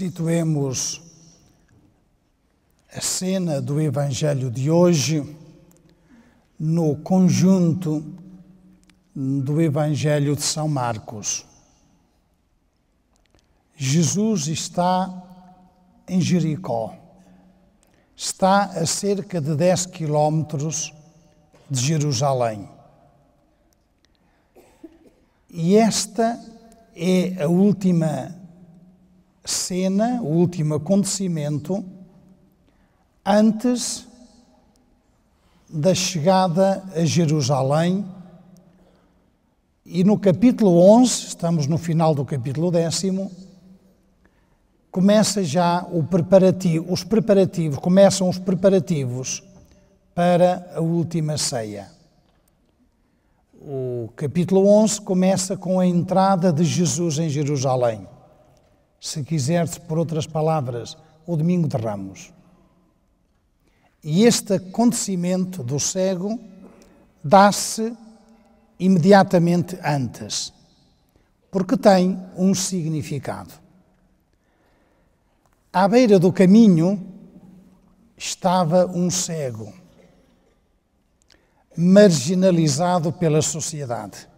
situemos a cena do Evangelho de hoje no conjunto do Evangelho de São Marcos. Jesus está em Jericó. Está a cerca de 10 quilómetros de Jerusalém. E esta é a última cena, o último acontecimento, antes da chegada a Jerusalém. E no capítulo 11, estamos no final do capítulo 10, começa já o preparativo, os preparativos, começam os preparativos para a última ceia. O capítulo 11 começa com a entrada de Jesus em Jerusalém se quiseres, por outras palavras, o Domingo de Ramos. E este acontecimento do cego dá-se imediatamente antes, porque tem um significado. À beira do caminho estava um cego, marginalizado pela sociedade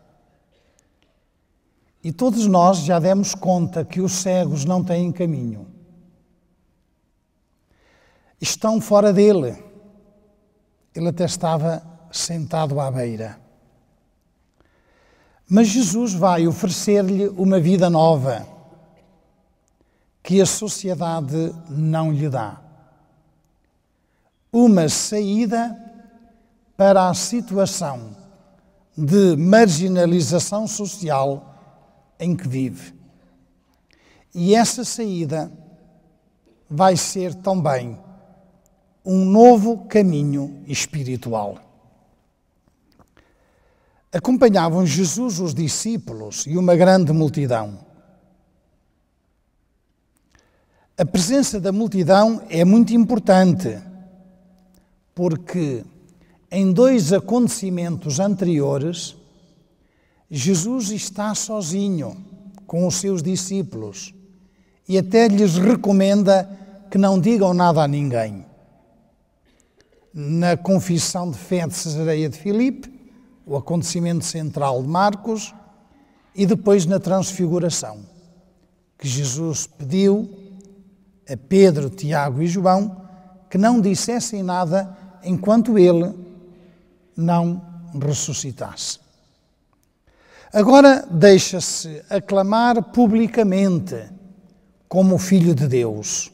e todos nós já demos conta que os cegos não têm caminho. Estão fora dele. Ele até estava sentado à beira. Mas Jesus vai oferecer-lhe uma vida nova que a sociedade não lhe dá. Uma saída para a situação de marginalização social em que vive. E essa saída vai ser também um novo caminho espiritual. Acompanhavam Jesus os discípulos e uma grande multidão. A presença da multidão é muito importante, porque em dois acontecimentos anteriores, Jesus está sozinho com os seus discípulos e até lhes recomenda que não digam nada a ninguém. Na confissão de fé de Cesareia de Filipe, o acontecimento central de Marcos, e depois na transfiguração, que Jesus pediu a Pedro, Tiago e João que não dissessem nada enquanto ele não ressuscitasse. Agora deixa-se aclamar publicamente como Filho de Deus.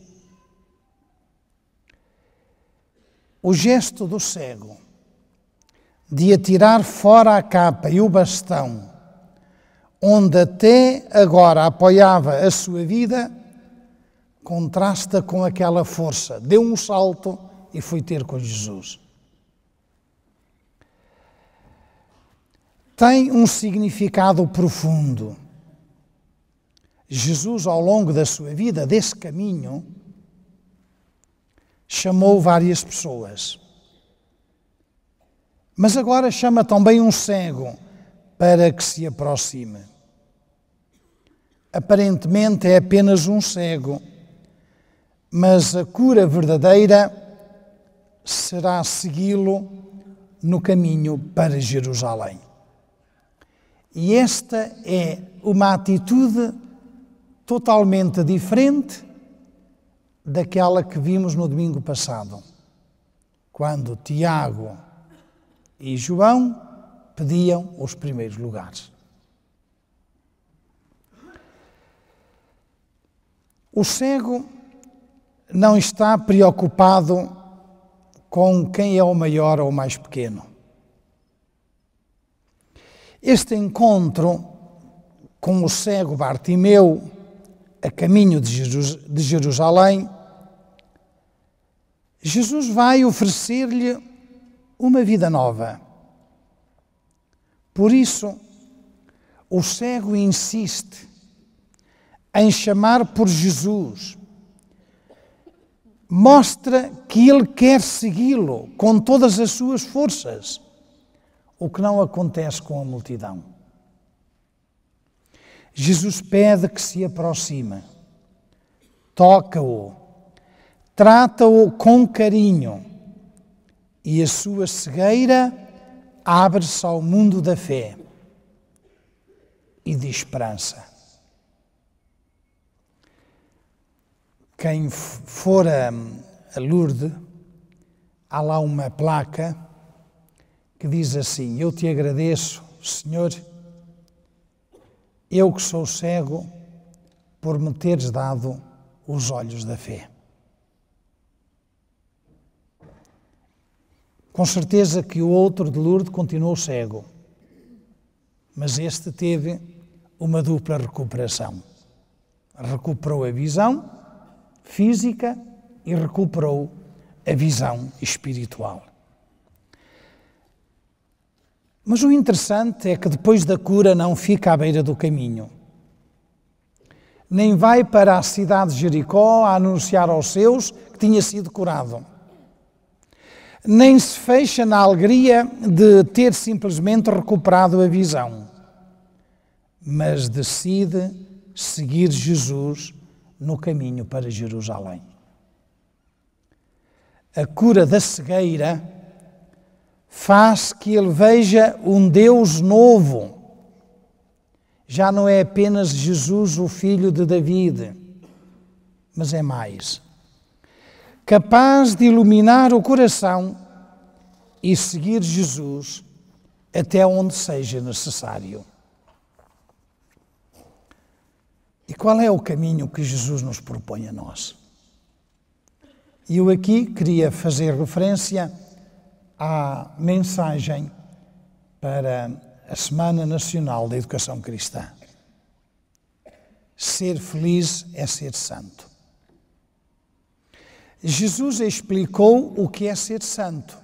O gesto do cego de atirar fora a capa e o bastão, onde até agora apoiava a sua vida, contrasta com aquela força. Deu um salto e foi ter com Jesus. tem um significado profundo. Jesus, ao longo da sua vida, desse caminho, chamou várias pessoas. Mas agora chama também um cego para que se aproxime. Aparentemente é apenas um cego, mas a cura verdadeira será segui-lo no caminho para Jerusalém. E esta é uma atitude totalmente diferente daquela que vimos no domingo passado, quando Tiago e João pediam os primeiros lugares. O cego não está preocupado com quem é o maior ou o mais pequeno. Este encontro com o cego Bartimeu, a caminho de Jerusalém, Jesus vai oferecer-lhe uma vida nova. Por isso, o cego insiste em chamar por Jesus, mostra que ele quer segui-lo com todas as suas forças o que não acontece com a multidão. Jesus pede que se aproxime, toca-o, trata-o com carinho e a sua cegueira abre-se ao mundo da fé e de esperança. Quem for a, hum, a Lourdes, há lá uma placa que diz assim: Eu te agradeço, Senhor, eu que sou cego, por me teres dado os olhos da fé. Com certeza que o outro de Lourdes continuou cego, mas este teve uma dupla recuperação. Recuperou a visão física e recuperou a visão espiritual. Mas o interessante é que depois da cura não fica à beira do caminho. Nem vai para a cidade de Jericó a anunciar aos seus que tinha sido curado. Nem se fecha na alegria de ter simplesmente recuperado a visão, mas decide seguir Jesus no caminho para Jerusalém. A cura da cegueira faz que ele veja um Deus novo. Já não é apenas Jesus, o filho de David, mas é mais. Capaz de iluminar o coração e seguir Jesus até onde seja necessário. E qual é o caminho que Jesus nos propõe a nós? eu aqui queria fazer referência à mensagem para a Semana Nacional da Educação Cristã. Ser feliz é ser santo. Jesus explicou o que é ser santo,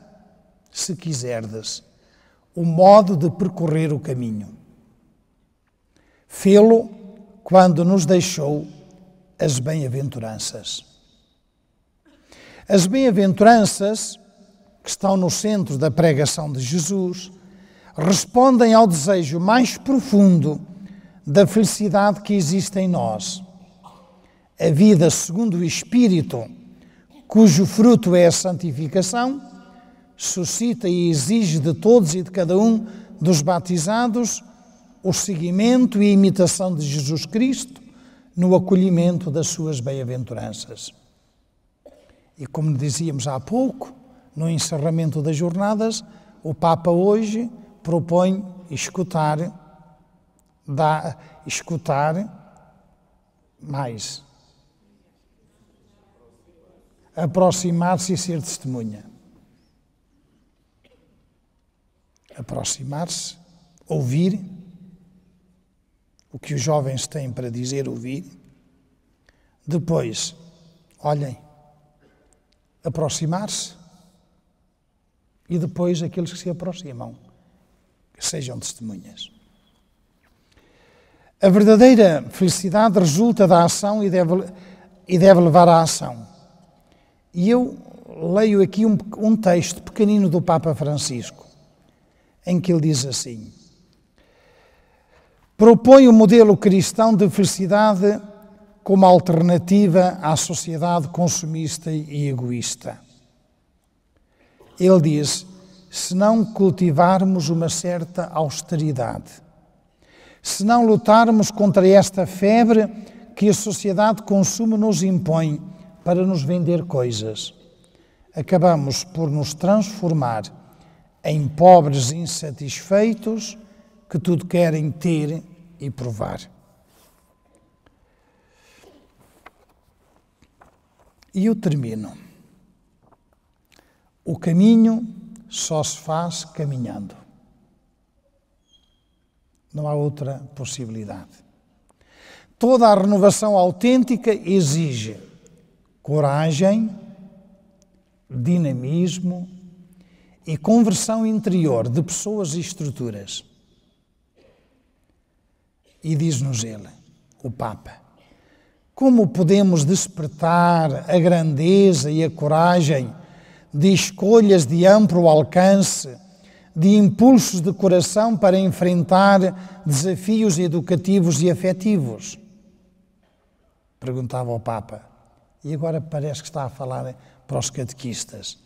se quiserdes, o modo de percorrer o caminho. Fê-lo quando nos deixou as bem-aventuranças. As bem-aventuranças que estão no centro da pregação de Jesus, respondem ao desejo mais profundo da felicidade que existe em nós. A vida segundo o Espírito, cujo fruto é a santificação, suscita e exige de todos e de cada um dos batizados o seguimento e imitação de Jesus Cristo no acolhimento das suas bem-aventuranças. E como dizíamos há pouco, no encerramento das jornadas, o Papa hoje propõe escutar, dá, escutar mais. Aproximar-se e ser testemunha. Aproximar-se, ouvir o que os jovens têm para dizer, ouvir. Depois, olhem, aproximar-se e depois aqueles que se aproximam, que sejam testemunhas. A verdadeira felicidade resulta da ação e deve, e deve levar à ação. E eu leio aqui um, um texto pequenino do Papa Francisco, em que ele diz assim: propõe o um modelo cristão de felicidade como alternativa à sociedade consumista e egoísta. Ele diz: se não cultivarmos uma certa austeridade, se não lutarmos contra esta febre que a sociedade de consumo nos impõe para nos vender coisas, acabamos por nos transformar em pobres insatisfeitos que tudo querem ter e provar. E eu termino. O caminho só se faz caminhando. Não há outra possibilidade. Toda a renovação autêntica exige coragem, dinamismo e conversão interior de pessoas e estruturas. E diz-nos ele, o Papa, como podemos despertar a grandeza e a coragem de escolhas de amplo alcance, de impulsos de coração para enfrentar desafios educativos e afetivos? Perguntava o Papa. E agora parece que está a falar para os catequistas.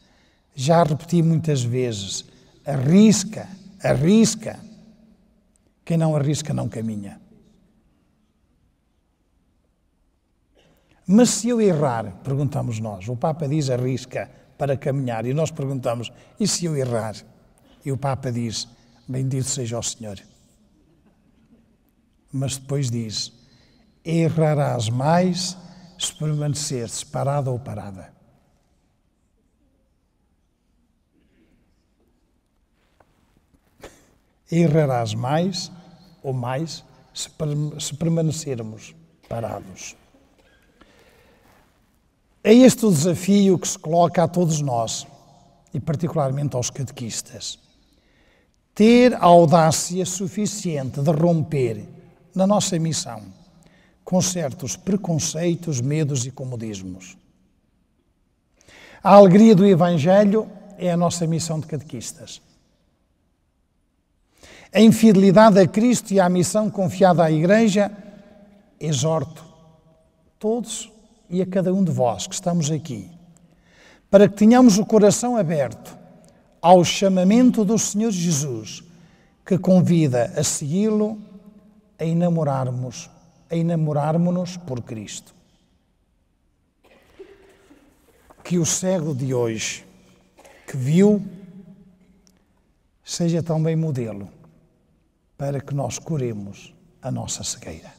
Já repeti muitas vezes: arrisca, arrisca. Quem não arrisca não caminha. Mas se eu errar, perguntamos nós, o Papa diz arrisca, para caminhar. E nós perguntamos: e se eu errar? E o Papa diz: Bendito seja o Senhor. Mas depois diz: Errarás mais se permaneceres parada ou parada. Errarás mais ou mais se, permanecermos parados. É este o desafio que se coloca a todos nós, e particularmente aos catequistas. Ter a audácia suficiente de romper na nossa missão com certos preconceitos, medos e comodismos. A alegria do Evangelho é a nossa missão de catequistas. A infidelidade a Cristo e à missão confiada à Igreja, exorto todos e a cada um de vós que estamos aqui, para que tenhamos o coração aberto ao chamamento do Senhor Jesus, que convida a segui-lo, a enamorarmos, a enamorarmos-nos por Cristo. Que o cego de hoje, que viu, seja também modelo para que nós curemos a nossa cegueira.